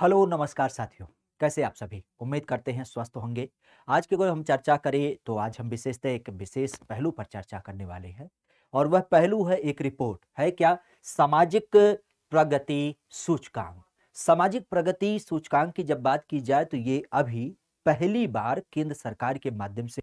hello नमस्कार साथियों कैसे आप सभी उम्मीद करते हैं स्वस्थ होंगे आज की अगर हम चर्चा करें तो आज हम विशेषतः एक विशेष पहलू पर चर्चा करने वाले हैं और वह पहलू है एक रिपोर्ट है क्या सामाजिक प्रगति सूचकांक सामाजिक प्रगति सूचकांक की जब बात की जाए तो ये अभी पहली बार केंद्र सरकार के माध्यम से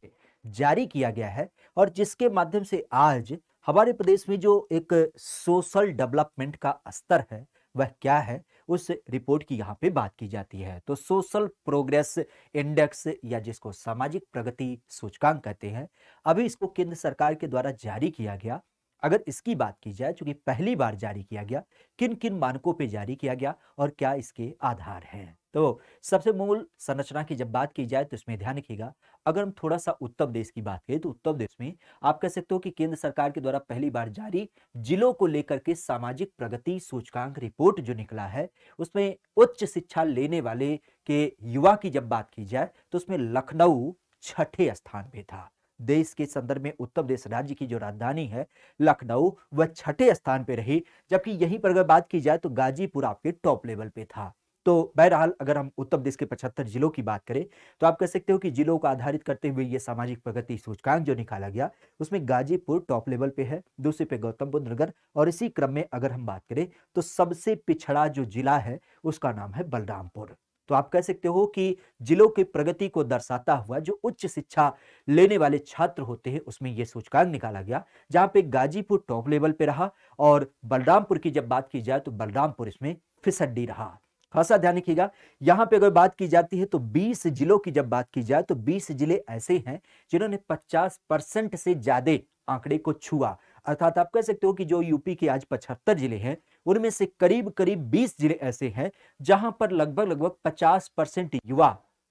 जारी किया गया है और जिसके माध्यम से आज हमारे प्रदेश में जो एक सोशल डेवलपमेंट का स्तर है वह क्या है उस रिपोर्ट की यहाँ पे बात की जाती है तो सोशल प्रोग्रेस इंडेक्स या जिसको सामाजिक प्रगति सूचकांक कहते हैं अभी इसको केंद्र सरकार के द्वारा जारी किया गया अगर इसकी बात की जाए चूंकि पहली बार जारी किया गया किन किन मानकों पे जारी किया गया और क्या इसके आधार हैं तो सबसे मूल संरचना की जब बात की जाए तो इसमें ध्यान रखिएगा अगर हम थोड़ा सा उत्तर प्रदेश की बात करें तो उत्तर देश में आप कह सकते हो कि केंद्र सरकार के द्वारा पहली बार जारी जिलों को लेकर के सामाजिक प्रगति सूचकांक रिपोर्ट जो निकला है उसमें उच्च शिक्षा लेने वाले के युवा की जब बात की जाए तो उसमें लखनऊ छठे स्थान पे था देश के संदर्भ में उत्तर प्रदेश राज्य की जो राजधानी है लखनऊ वह छठे स्थान पे रही जबकि यहीं पर अगर बात की जाए तो गाजीपुर आपके टॉप लेवल पे था तो बहरहाल अगर हम उत्तर प्रदेश के पचहत्तर जिलों की बात करें तो आप कह सकते हो कि जिलों को आधारित करते हुए ये सामाजिक प्रगति सूचकांक जो निकाला गया उसमें गाजीपुर टॉप लेवल पे है दूसरे पे गौतम बुद्ध नगर और इसी क्रम में अगर हम बात करें तो सबसे पिछड़ा जो जिला है उसका नाम है बलरामपुर तो आप कह सकते हो कि जिलों की प्रगति को दर्शाता हुआ जो उच्च शिक्षा लेने वाले छात्र होते हैं उसमें यह सूचकांक निकाला गया जहां पे गाजीपुर टॉप लेवल पे रहा और बलरामपुर की जब बात की जाए तो बलरामपुर इसमें फिसड्डी रहा खासा ध्यान रखिएगा यहां पे अगर बात की जाती है तो 20 जिलों की जब बात की जाए तो 20 जिले ऐसे हैं जिन्होंने 50 परसेंट से ज्यादा आंकड़े को छुआ अर्थात आप कह सकते हो कि जो यूपी के आज पचहत्तर जिले हैं उनमें से करीब करीब 20 जिले ऐसे हैं जहां पर लगभग लगभग 50 परसेंट युवा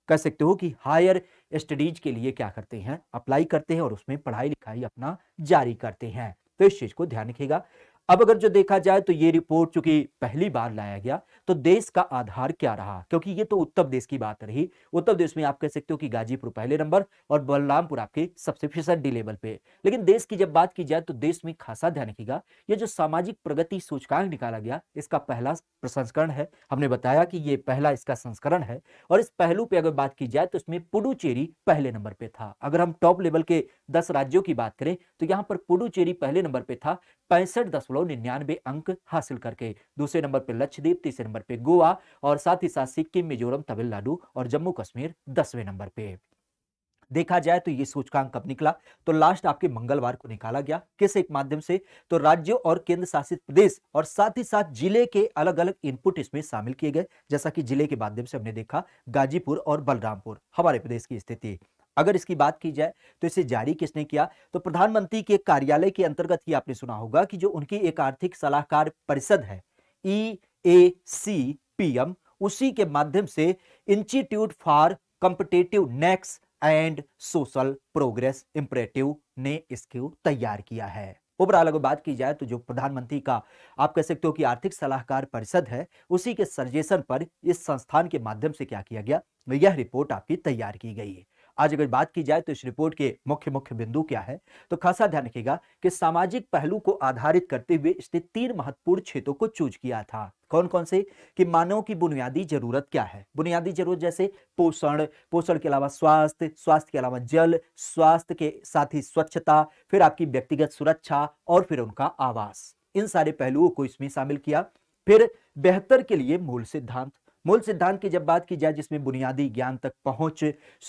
कह सकते हो कि हायर स्टडीज के लिए क्या करते हैं अप्लाई करते हैं और उसमें पढ़ाई लिखाई अपना जारी करते हैं तो इस चीज को ध्यान रखिएगा अब अगर जो देखा जाए तो ये रिपोर्ट चूंकि पहली बार लाया गया तो देश का आधार क्या रहा क्योंकि ये तो उत्तर प्रदेश की बात रही उत्तर प्रदेश में आप कह सकते हो कि गाजीपुर पहले नंबर और बलरामपुर आपके सबसे फिसड्डी लेवल पे लेकिन देश की जब बात की जाए तो देश में खासा ध्यान रखेगा ये जो सामाजिक प्रगति सूचकांक निकाला गया इसका पहला प्रसंस्करण है हमने बताया कि ये पहला इसका संस्करण है और इस पहलू पर अगर बात की जाए तो इसमें पुडुचेरी पहले नंबर पे था अगर हम टॉप लेवल के दस राज्यों की बात करें तो यहाँ पर पुडुचेरी पहले नंबर पे था पैंसठ दशमलव निन्यानवे अंक हासिल करके दूसरे नंबर पर लक्षद्वीप तीसरे नंबर पर गोवा और साथ ही साथ सिक्किम मिजोरम तमिलनाडु और जम्मू कश्मीर दसवें नंबर पे देखा जाए तो ये सूचकांक कब निकला तो लास्ट आपके मंगलवार को निकाला गया किस एक माध्यम से तो राज्यों और केंद्र शासित प्रदेश और साथ ही साथ जिले के अलग अलग इनपुट इसमें शामिल किए गए जैसा कि जिले के माध्यम से हमने देखा गाजीपुर और बलरामपुर हमारे प्रदेश की स्थिति अगर इसकी बात की जाए तो इसे जारी किसने किया तो प्रधानमंत्री के कार्यालय के अंतर्गत ही आपने सुना होगा कि जो उनकी एक आर्थिक सलाहकार परिषद है ई ए सी पी एम उसी के माध्यम से institute for competitiveness and social progress imperative ने इसको तैयार किया है ओवरऑल अगर बात की जाए तो जो प्रधानमंत्री का आप कह सकते हो कि आर्थिक सलाहकार परिषद है उसी के सजेशन पर इस संस्थान के माध्यम से क्या किया गया तो यह रिपोर्ट आपकी तैयार की गई है आज अगर बात की जाए तो इस रिपोर्ट के मुख्य मुख्य बिंदु क्या है तो खासा ध्यान रखिएगा कि सामाजिक पहलू को आधारित करते हुए इसने तीन महत्वपूर्ण क्षेत्रों को चूज किया था कौन कौन से कि मानव की बुनियादी जरूरत क्या है बुनियादी जरूरत जैसे पोषण पोषण के अलावा स्वास्थ्य स्वास्थ्य के अलावा जल स्वास्थ्य के साथ ही स्वच्छता फिर आपकी व्यक्तिगत सुरक्षा और फिर उनका आवास इन सारे पहलुओं को इसमें शामिल किया फिर बेहतर के लिए मूल सिद्धांत मूल सिद्धांत की जब बात की जाए जिसमें बुनियादी ज्ञान तक पहुंच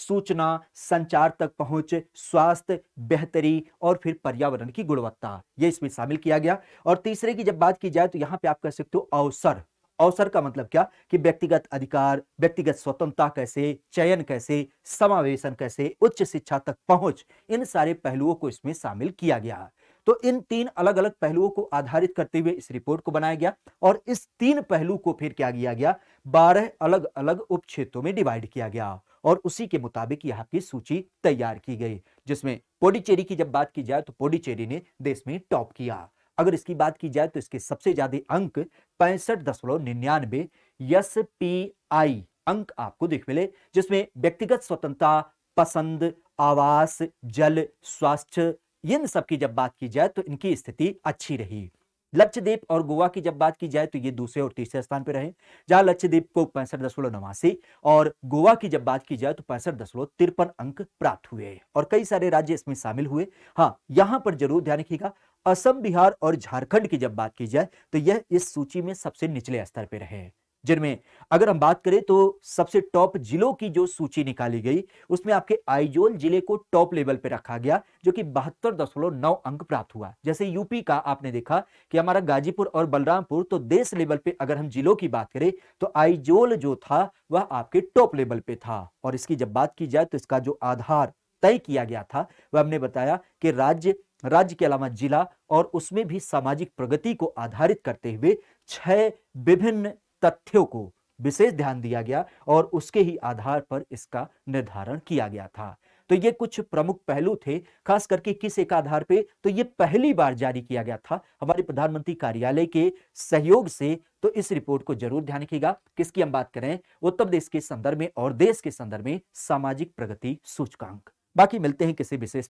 सूचना संचार तक पहुंच स्वास्थ्य बेहतरी और फिर पर्यावरण की गुणवत्ता ये इसमें शामिल किया गया और तीसरे की जब बात की जाए तो यहाँ पे आप कह सकते हो अवसर अवसर का मतलब क्या कि व्यक्तिगत अधिकार व्यक्तिगत स्वतंत्रता कैसे चयन कैसे समावेशन कैसे उच्च शिक्षा तक पहुंच इन सारे पहलुओं को इसमें शामिल किया गया तो इन तीन अलग अलग पहलुओं को आधारित करते हुए इस रिपोर्ट को बनाया गया और इस तीन पहलू को फिर क्या किया गया बारह अलग अलग उप क्षेत्रों में डिवाइड किया गया और उसी के मुताबिक यहाँ की सूची तैयार की गई जिसमें पोडिचेरी की जब बात की जाए तो पोडिचेरी ने देश में टॉप किया अगर इसकी बात की जाए तो इसके सबसे ज्यादा अंक पैंसठ दशमलव निन्यानवे एस पी आई अंक आपको देख मिले जिसमें व्यक्तिगत स्वतंत्रता पसंद आवास जल स्वास्थ्य इन सब की जब बात की जाए तो इनकी स्थिति अच्छी रही लक्षद्वीप और गोवा की जब बात की जाए तो ये दूसरे और तीसरे स्थान पर रहे जहां लक्षद्वीप को पैंसठ दशमलव नवासी और गोवा की जब बात की जाए तो पैंसठ दशमलव तिरपन अंक प्राप्त हुए और कई सारे राज्य इसमें शामिल हुए हाँ यहां पर जरूर ध्यान रखिएगा असम बिहार और झारखंड की जब बात की जाए तो यह इस सूची में सबसे निचले स्तर पर रहे जिनमें अगर हम बात करें तो सबसे टॉप जिलों की जो सूची निकाली गई उसमें आपके आइजोल जिले को टॉप लेवल पर रखा गया जो कि बहत्तर दशमलव नौ अंक प्राप्त हुआ जैसे यूपी का आपने देखा कि हमारा गाजीपुर और बलरामपुर तो देश लेवल पे अगर हम जिलों की बात करें तो आइजोल जो था वह आपके टॉप लेवल पे था और इसकी जब बात की जाए तो इसका जो आधार तय किया गया था वह हमने बताया कि राज्य राज्य के अलावा जिला और उसमें भी सामाजिक प्रगति को आधारित करते हुए छह विभिन्न तथ्यों को विशेष ध्यान दिया गया और उसके ही आधार पर इसका निर्धारण किया गया था तो ये कुछ प्रमुख पहलू थे खास करके किस एक आधार पे तो ये पहली बार जारी किया गया था हमारे प्रधानमंत्री कार्यालय के सहयोग से तो इस रिपोर्ट को जरूर ध्यान रखिएगा किसकी हम बात करें उत्तर प्रदेश के संदर्भ में और देश के संदर्भ में सामाजिक प्रगति सूचकांक बाकी मिलते हैं किसी विशेष